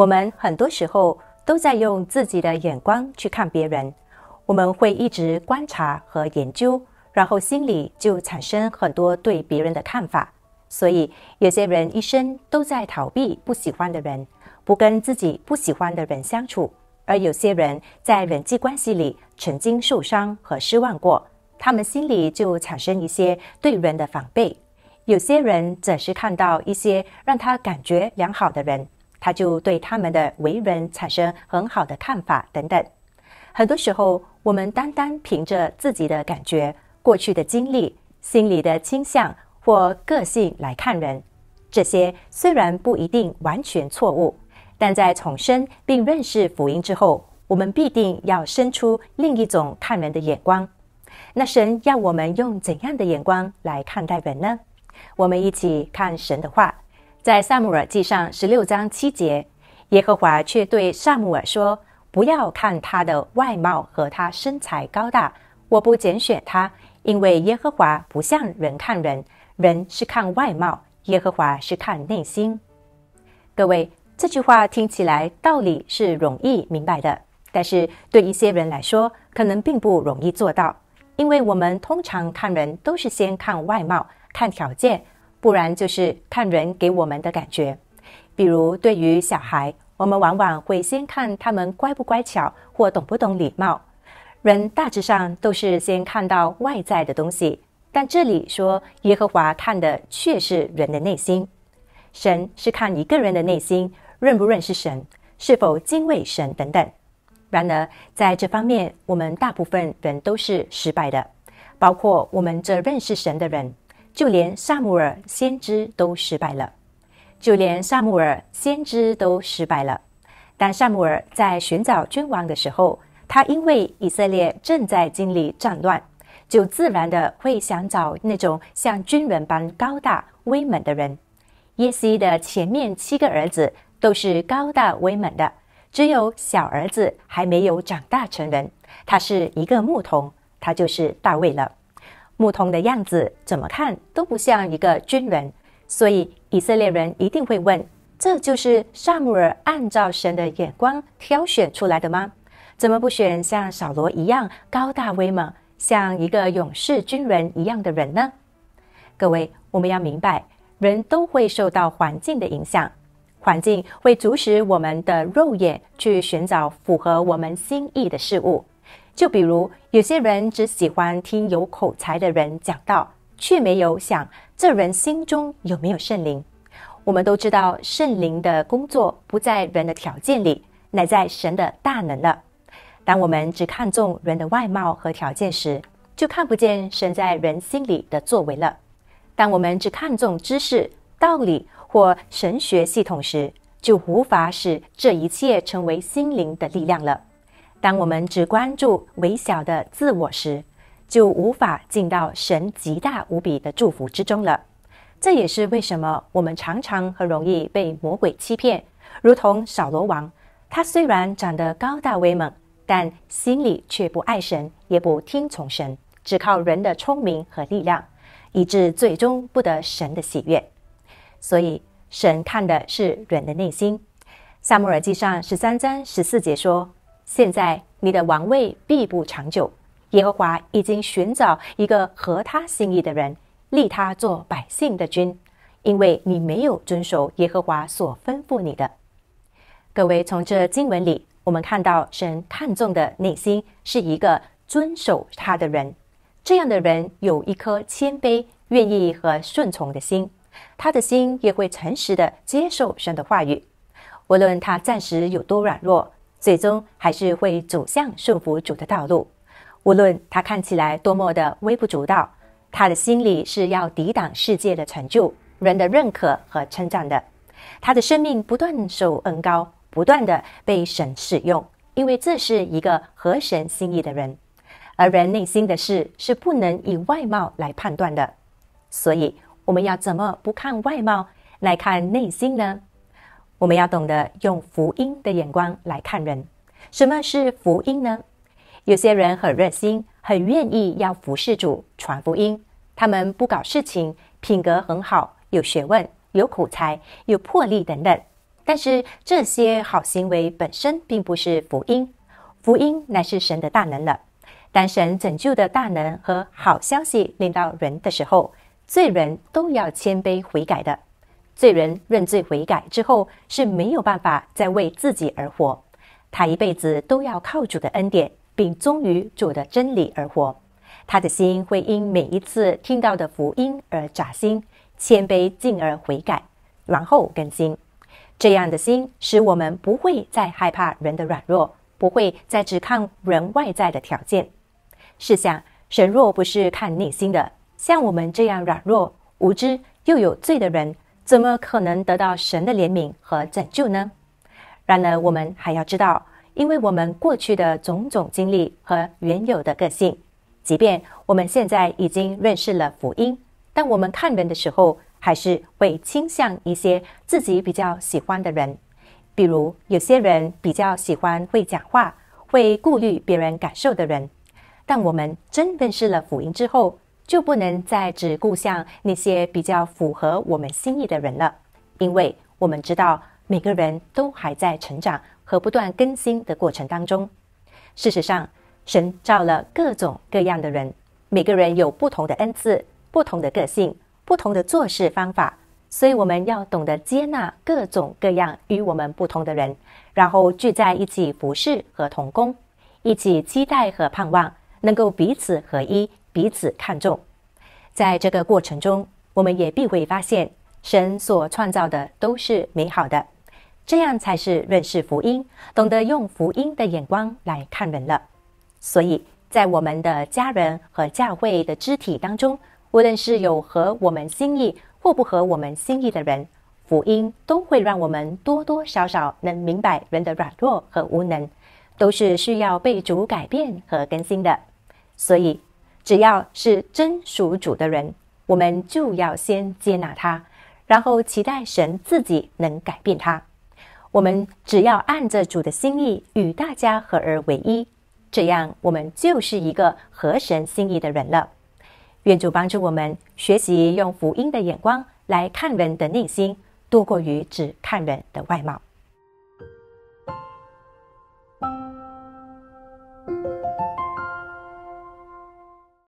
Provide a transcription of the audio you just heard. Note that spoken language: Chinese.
我们很多时候都在用自己的眼光去看别人，我们会一直观察和研究，然后心里就产生很多对别人的看法。所以，有些人一生都在逃避不喜欢的人，不跟自己不喜欢的人相处；而有些人在人际关系里曾经受伤和失望过，他们心里就产生一些对人的防备。有些人则是看到一些让他感觉良好的人。他就对他们的为人产生很好的看法等等。很多时候，我们单单凭着自己的感觉、过去的经历、心理的倾向或个性来看人，这些虽然不一定完全错误，但在重生并认识福音之后，我们必定要生出另一种看人的眼光。那神要我们用怎样的眼光来看待人呢？我们一起看神的话。在萨姆尔记上十六章七节，耶和华却对萨姆尔说：“不要看他的外貌和他身材高大，我不拣选他，因为耶和华不像人看人，人是看外貌，耶和华是看内心。”各位，这句话听起来道理是容易明白的，但是对一些人来说，可能并不容易做到，因为我们通常看人都是先看外貌，看条件。不然就是看人给我们的感觉，比如对于小孩，我们往往会先看他们乖不乖巧或懂不懂礼貌。人大致上都是先看到外在的东西，但这里说耶和华看的却是人的内心。神是看一个人的内心认不认识神，是否敬畏神等等。然而在这方面，我们大部分人都是失败的，包括我们这认识神的人。就连萨姆尔先知都失败了。就连萨姆尔先知都失败了。当萨姆尔在寻找君王的时候，他因为以色列正在经历战乱，就自然的会想找那种像军人般高大威猛的人。耶西的前面七个儿子都是高大威猛的，只有小儿子还没有长大成人，他是一个牧童，他就是大卫了。牧童的样子怎么看都不像一个军人，所以以色列人一定会问：这就是萨姆尔按照神的眼光挑选出来的吗？怎么不选像扫罗一样高大威猛、像一个勇士军人一样的人呢？各位，我们要明白，人都会受到环境的影响，环境会促使我们的肉眼去寻找符合我们心意的事物。就比如，有些人只喜欢听有口才的人讲道，却没有想这人心中有没有圣灵。我们都知道，圣灵的工作不在人的条件里，乃在神的大能了。当我们只看重人的外貌和条件时，就看不见神在人心里的作为了；当我们只看重知识、道理或神学系统时，就无法使这一切成为心灵的力量了。当我们只关注微小的自我时，就无法进到神极大无比的祝福之中了。这也是为什么我们常常很容易被魔鬼欺骗，如同扫罗王，他虽然长得高大威猛，但心里却不爱神，也不听从神，只靠人的聪明和力量，以致最终不得神的喜悦。所以，神看的是人的内心。萨母尔记上十三章十四节说。现在你的王位必不长久。耶和华已经寻找一个合他心意的人，立他做百姓的君，因为你没有遵守耶和华所吩咐你的。各位，从这经文里，我们看到神看重的内心是一个遵守他的人。这样的人有一颗谦卑、愿意和顺从的心，他的心也会诚实的接受神的话语，无论他暂时有多软弱。最终还是会走向顺服主的道路，无论他看起来多么的微不足道，他的心里是要抵挡世界的成就、人的认可和称赞的。他的生命不断受恩高，不断的被神使用，因为这是一个合神心意的人。而人内心的事是不能以外貌来判断的，所以我们要怎么不看外貌来看内心呢？我们要懂得用福音的眼光来看人。什么是福音呢？有些人很热心，很愿意要服侍主、传福音，他们不搞事情，品格很好，有学问、有口才、有魄力等等。但是这些好行为本身并不是福音，福音乃是神的大能了。当神拯救的大能和好消息领到人的时候，罪人都要谦卑悔改的。罪人认罪悔改之后是没有办法再为自己而活，他一辈子都要靠主的恩典，并忠于主的真理而活。他的心会因每一次听到的福音而扎心、谦卑，进而悔改，然后更新。这样的心使我们不会再害怕人的软弱，不会再只看人外在的条件。试想，神若不是看内心的，像我们这样软弱、无知又有罪的人。怎么可能得到神的怜悯和拯救呢？然而，我们还要知道，因为我们过去的种种经历和原有的个性，即便我们现在已经认识了福音，但我们看人的时候，还是会倾向一些自己比较喜欢的人。比如，有些人比较喜欢会讲话、会顾虑别人感受的人。但我们真认识了福音之后，就不能再只顾向那些比较符合我们心意的人了，因为我们知道每个人都还在成长和不断更新的过程当中。事实上，神造了各种各样的人，每个人有不同的恩赐、不同的个性、不同的做事方法，所以我们要懂得接纳各种各样与我们不同的人，然后聚在一起服侍和同工，一起期待和盼望能够彼此合一。彼此看重，在这个过程中，我们也必会发现神所创造的都是美好的，这样才是认识福音，懂得用福音的眼光来看人了。所以在我们的家人和教会的肢体当中，无论是有合我们心意或不合我们心意的人，福音都会让我们多多少少能明白人的软弱和无能，都是需要被主改变和更新的。所以。只要是真属主的人，我们就要先接纳他，然后期待神自己能改变他。我们只要按着主的心意，与大家合而为一，这样我们就是一个合神心意的人了。愿主帮助我们学习用福音的眼光来看人的内心，多过于只看人的外貌。